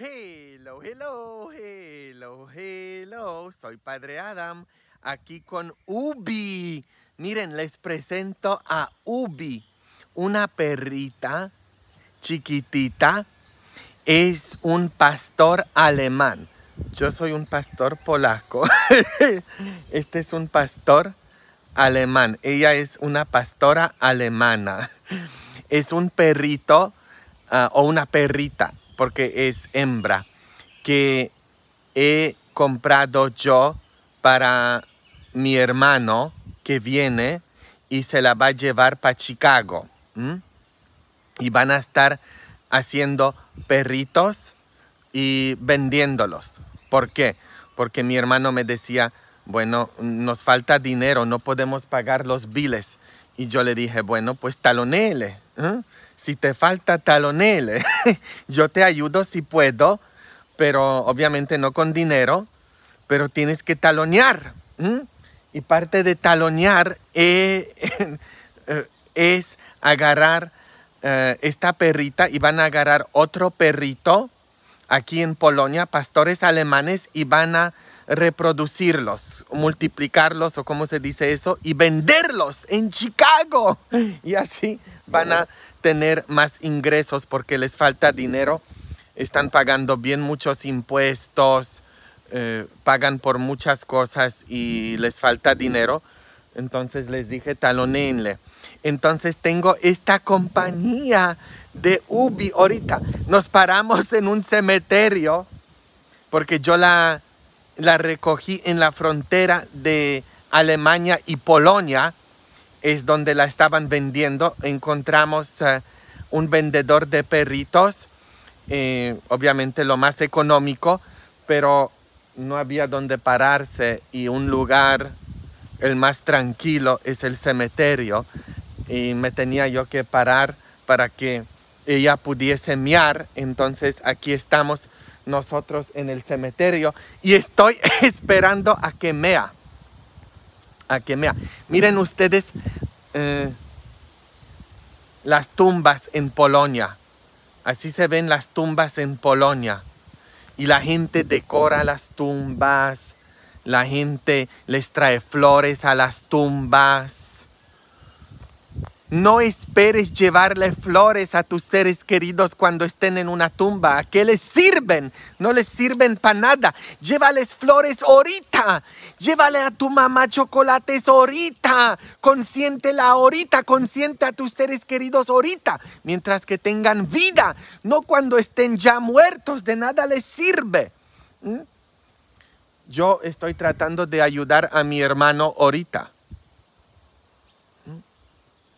Hello, hello, hello, hello. Soy Padre Adam, aquí con Ubi. Miren, les presento a Ubi, una perrita chiquitita. Es un pastor alemán. Yo soy un pastor polaco. Este es un pastor alemán. Ella es una pastora alemana. Es un perrito ah, o una perrita porque es hembra, que he comprado yo para mi hermano que viene y se la va a llevar para Chicago. Y van a estar haciendo perritos y vendiéndolos. ¿Por qué? Porque mi hermano me decía, bueno, nos falta dinero, no podemos pagar los biles. Y yo le dije, bueno, pues talonele, si te falta talonel, yo te ayudo si puedo, pero obviamente no con dinero, pero tienes que talonear. Y parte de talonear eh, eh, es, agarrar eh, esta perrita y van a agarrar otro perrito aquí en Polonia, pastores alemanes, y van a reproducirlos, multiplicarlos o como se dice eso, y venderlos en Chicago. Y así van a tener más ingresos porque les falta dinero. Están pagando bien muchos impuestos, eh, pagan por muchas cosas y les falta dinero. Entonces les dije, talonéenle. Entonces tengo esta compañía de Ubi ahorita. Nos paramos en un cementerio porque yo la, la recogí en la frontera de Alemania y Polonia es donde la estaban vendiendo. Encontramos eh, un vendedor de perritos, eh, obviamente lo más económico, pero no había donde pararse y un lugar, el más tranquilo, es el cementerio. Y me tenía yo que parar para que ella pudiese mear. Entonces aquí estamos nosotros en el cementerio y estoy esperando a que mea. Miren ustedes eh, las tumbas en Polonia. Así se ven las tumbas en Polonia. Y la gente decora las tumbas. La gente les trae flores a las tumbas. No esperes llevarle flores a tus seres queridos cuando estén en una tumba. ¿A qué les sirven? No les sirven para nada. Llévales flores ahorita. Llévale a tu mamá chocolates ahorita. Consiéntela ahorita. Consiente a tus seres queridos ahorita. Mientras que tengan vida. No cuando estén ya muertos. De nada les sirve. ¿Mm? Yo estoy tratando de ayudar a mi hermano ahorita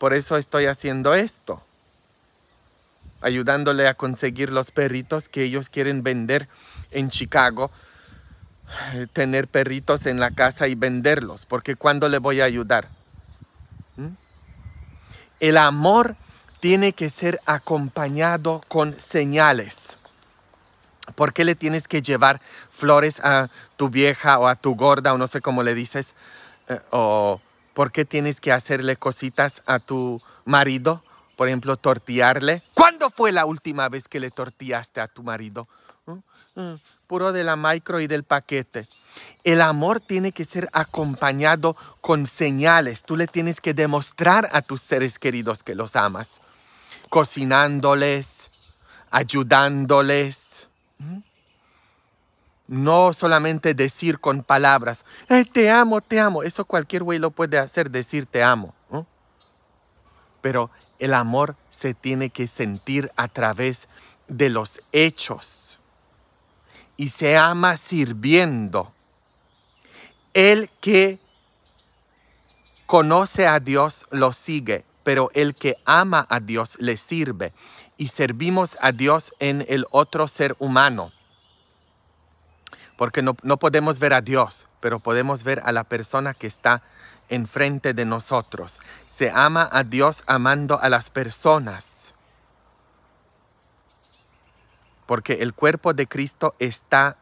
por eso estoy haciendo esto. Ayudándole a conseguir los perritos que ellos quieren vender en Chicago. Eh, tener perritos en la casa y venderlos. Porque ¿cuándo le voy a ayudar? ¿Mm? El amor tiene que ser acompañado con señales. ¿Por qué le tienes que llevar flores a tu vieja o a tu gorda o no sé cómo le dices? Eh, o ¿Por qué tienes que hacerle cositas a tu marido? Por ejemplo, tortillarle. ¿Cuándo fue la última vez que le tortillaste a tu marido? Mm, puro de la micro y del paquete. El amor tiene que ser acompañado con señales. Tú le tienes que demostrar a tus seres queridos que los amas. Cocinándoles, ayudándoles. No solamente decir con palabras, te amo, te amo. Eso cualquier güey lo puede hacer, decir te amo. Pero el amor se tiene que sentir a través de los hechos. Y se ama sirviendo. El que conoce a Dios lo sigue, pero el que ama a Dios le sirve. Y servimos a Dios en el otro ser humano porque no, podemos ver a Dios, pero podemos ver a la persona que está enfrente de nosotros. Se ama a Dios amando a las personas, porque el cuerpo de Cristo está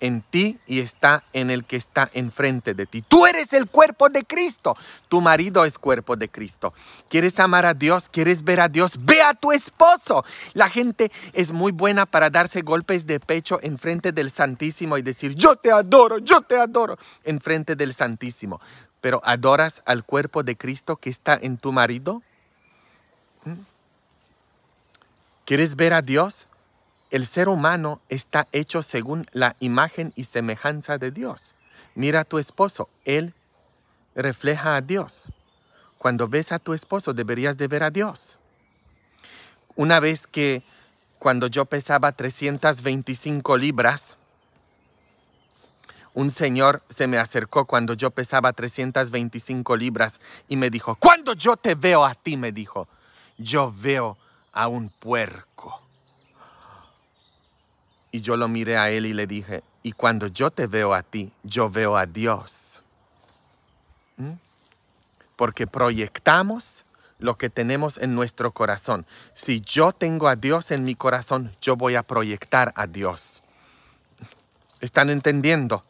en ti y está en el que está enfrente de ti. Tú eres el cuerpo de Cristo. Tu marido es cuerpo de Cristo. ¿Quieres amar a Dios? ¿Quieres ver a Dios? Ve a tu esposo. La gente es muy buena para darse golpes de pecho enfrente del Santísimo y decir, yo te adoro, yo te adoro, enfrente del Santísimo. Pero ¿adoras al cuerpo de Cristo que está en tu marido? ¿Mm? ¿Quieres ver a Dios? el ser humano está hecho según la imagen y semejanza de Dios. Mira a tu esposo, él refleja a Dios. Cuando ves a tu esposo, deberías de ver a Dios. Una vez que cuando yo pesaba 325 libras, un señor se me acercó cuando yo pesaba 325 libras y me dijo, cuando yo te veo a ti, me dijo, yo veo a un puerco. Y yo lo miré a él y le dije, y cuando yo te veo a ti, yo veo a Dios. ¿Mm? Porque proyectamos lo que tenemos en nuestro corazón. Si yo tengo a Dios en mi corazón, yo voy a proyectar a Dios. ¿Están entendiendo?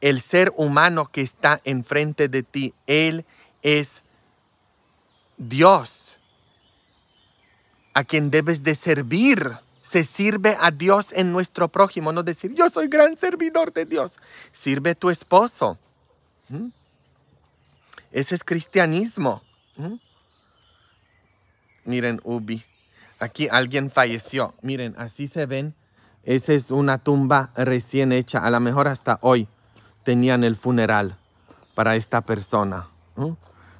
El ser humano que está enfrente de ti, Él es Dios, a quien debes de servir se sirve a Dios en nuestro prójimo, no decir yo soy gran servidor de Dios, sirve tu esposo. ¿Mm? Ese es cristianismo. ¿Mm? Miren, Ubi, aquí alguien falleció. Miren, así se ven. Esa es una tumba recién hecha. A lo mejor hasta hoy tenían el funeral para esta persona. ¿Mm?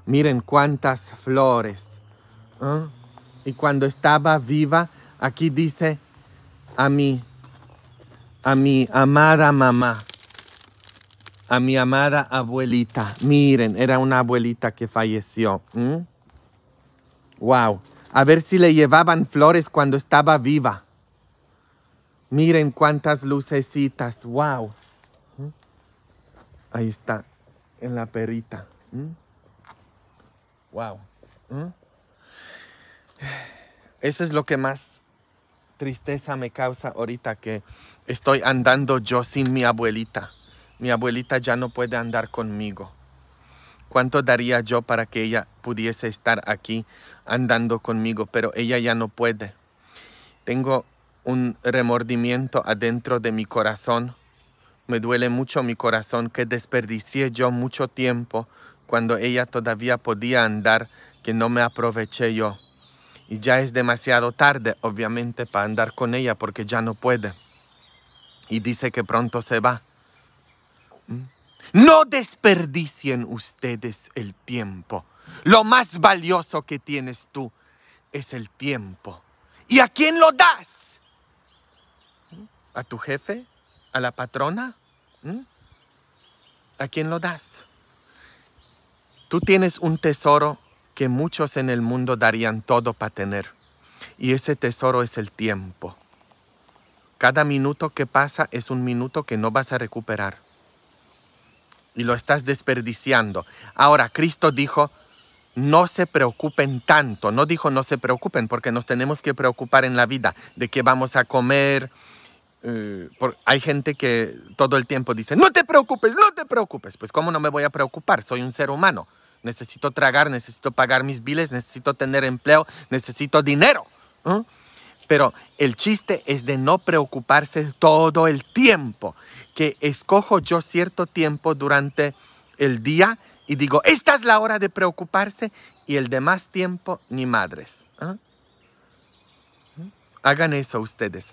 Miren cuántas flores. ¿Ah? Y cuando estaba viva, Aquí dice a mi, a mi amada mamá, a mi amada abuelita. Miren, era una abuelita que falleció. Wow. A ver si le llevaban flores cuando estaba viva. Miren cuántas lucecitas. Wow. Ahí está, en la perrita. Wow. Eso es lo que más tristeza me causa ahorita que estoy andando yo sin mi abuelita. Mi abuelita ya no puede andar conmigo. ¿Cuánto daría yo para que ella pudiese estar aquí andando conmigo? Pero ella ya no puede. Tengo un remordimiento adentro de mi corazón. Me duele mucho mi corazón que desperdicié yo mucho tiempo cuando ella todavía podía andar, que no me aproveché yo y ya es demasiado tarde, obviamente, para andar con ella porque ya no puede. Y dice que pronto se va. ¿Mm? No desperdicien ustedes el tiempo. Lo más valioso que tienes tú es el tiempo. ¿Y a quién lo das? ¿A tu jefe? ¿A la patrona? ¿Mm? ¿A quién lo das? Tú tienes un tesoro que muchos en el mundo darían todo para tener. Y ese tesoro es el tiempo. Cada minuto que pasa es un minuto que no vas a recuperar. Y lo estás desperdiciando. Ahora, Cristo dijo, no se preocupen tanto. No dijo no se preocupen porque nos tenemos que preocupar en la vida de qué vamos a comer. Eh, hay gente que todo el tiempo dice, no te preocupes, no te preocupes. Pues ¿cómo no me voy a preocupar? Soy un ser humano necesito tragar, necesito pagar mis biles, necesito tener empleo, necesito dinero. Pero el chiste es de no preocuparse todo el tiempo, que escojo yo cierto tiempo durante el día y digo, esta es la hora de preocuparse y el demás tiempo ni madres. ¿ah? ¿Mm? Hagan eso ustedes.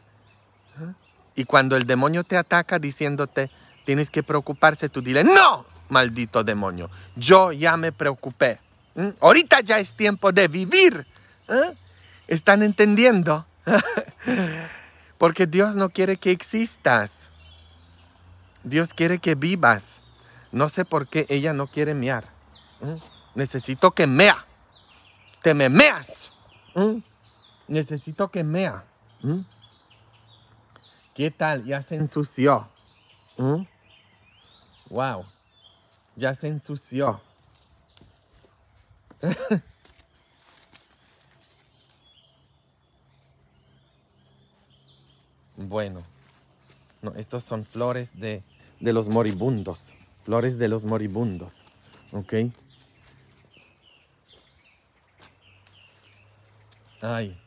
¿ah? Y cuando el demonio te ataca diciéndote, tienes que preocuparse, tú dile, no, maldito demonio. Yo ya me preocupé. ¿Mm? Ahorita ya es tiempo de vivir. ¿Eh? ¿Están entendiendo? Porque Dios no quiere que existas. Dios quiere que vivas. No sé por qué ella no quiere mear. ¿Mm? Necesito que mea. Te me meas. ¿Mm? Necesito que mea. ¿Qué tal? Ya se ensució. Wow. Ya se ensució. Oh. bueno, no, estos son flores de, de los moribundos. Flores de los moribundos. ¿Ok? Ay.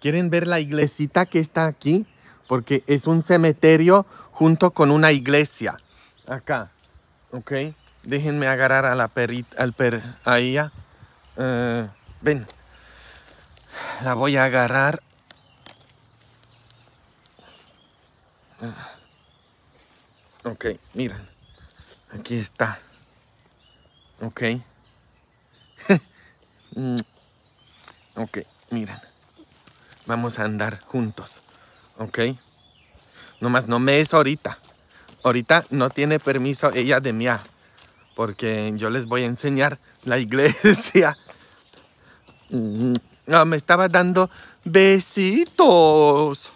¿Quieren ver la iglesita que está aquí? Porque es un cementerio junto con una iglesia. Acá. ¿Ok? Déjenme agarrar a la perrita, al per, a ella. Eh, ven, la voy a agarrar. Ah. ok, miren. Aquí está. Ok. Mm. ok, miren. Vamos a andar juntos. Ok. Nomás no me es ahorita. Ahorita no tiene permiso ella de mí porque yo les voy a enseñar la iglesia. me estaba dando besitos.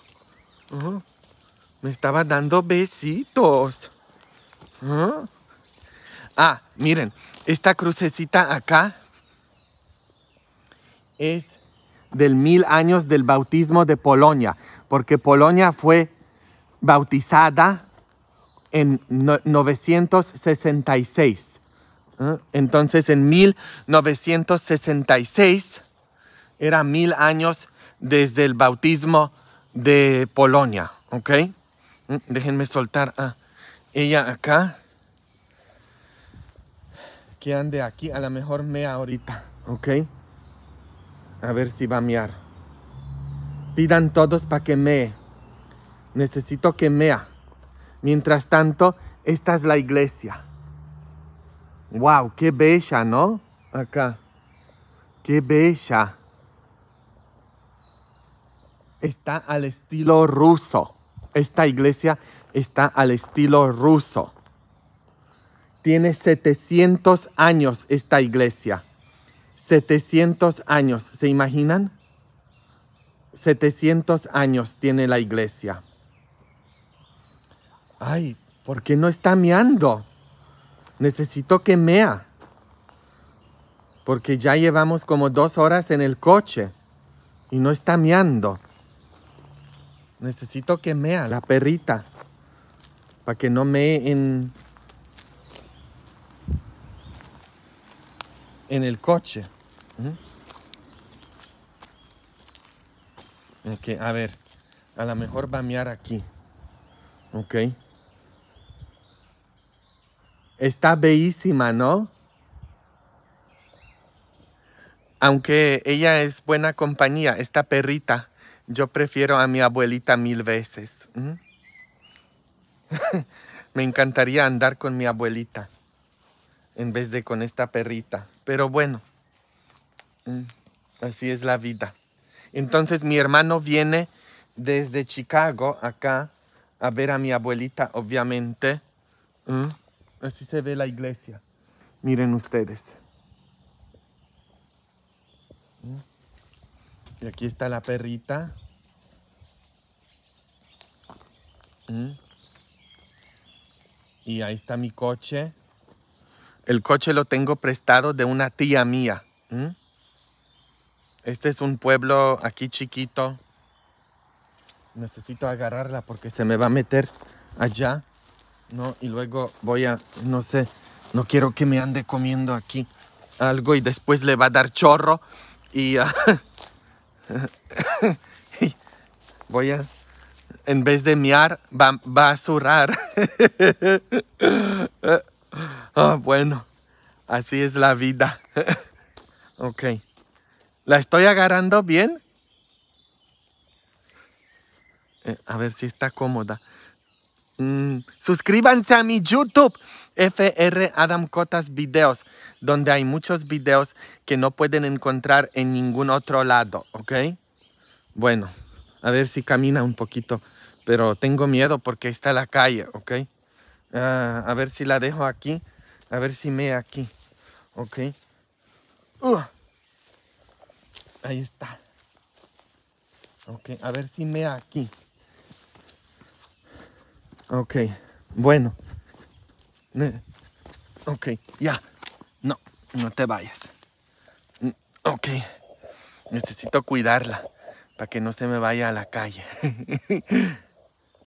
me estaba dando besitos. Ah, miren, esta crucecita acá es del mil años del bautismo de Polonia, porque Polonia fue bautizada en 966. ¿eh? Entonces en 1966 era mil años desde el bautismo de Polonia, ¿ok? Mm, déjenme soltar a ah, ella acá. Que ande aquí, a lo mejor mea ahorita, ¿ok? A ver si va a mear. Pidan todos para que mee. Necesito que mea. Mientras tanto, esta es la iglesia. ¡Wow! ¡Qué bella, ¿no? Acá. ¡Qué bella! Está al estilo ruso. Esta iglesia está al estilo ruso. Tiene 700 años esta iglesia. 700 años, ¿se imaginan? 700 años tiene la iglesia. Ay, ¿por qué no está meando? Necesito que mea. Porque ya llevamos como dos horas en el coche y no está meando. Necesito que mea la perrita para que no mee en, en el coche. Ok, a ver, a lo mejor va a mear aquí. Ok. Está bellísima, ¿no? Aunque ella es buena compañía, esta perrita, yo prefiero a mi abuelita mil veces. Me encantaría andar con mi abuelita en vez de con esta perrita. Pero bueno, así es la vida. Entonces mi hermano viene desde Chicago acá a ver a mi abuelita, obviamente. Así se ve la iglesia. Miren ustedes. Y aquí está la perrita. Y ahí está mi coche. El coche lo tengo prestado de una tía mía. Este es un pueblo aquí chiquito. Necesito agarrarla porque se me va a meter allá. ¿no? Y luego voy a, no sé, no quiero que me ande comiendo aquí algo y después le va a dar chorro y, ah, voy a, en vez de miar, va, a zurrar. Ah, bueno, así es la vida. ok. ¿La estoy agarrando bien? Eh, a ver si está cómoda. Mm, suscríbanse a mi YouTube, FR Adam Cotas Videos, donde hay muchos videos que no pueden encontrar en ningún otro lado, ¿ok? Bueno, a ver si camina un poquito, pero tengo miedo porque está la calle, ¿ok? Ah, a ver si la dejo aquí, a ver si me aquí, ¿ok? Ahí está. Ok, a ver si me aquí. Ok, bueno. Ok, ya. No, no te vayas. Ok, necesito cuidarla para que no se me vaya a la calle.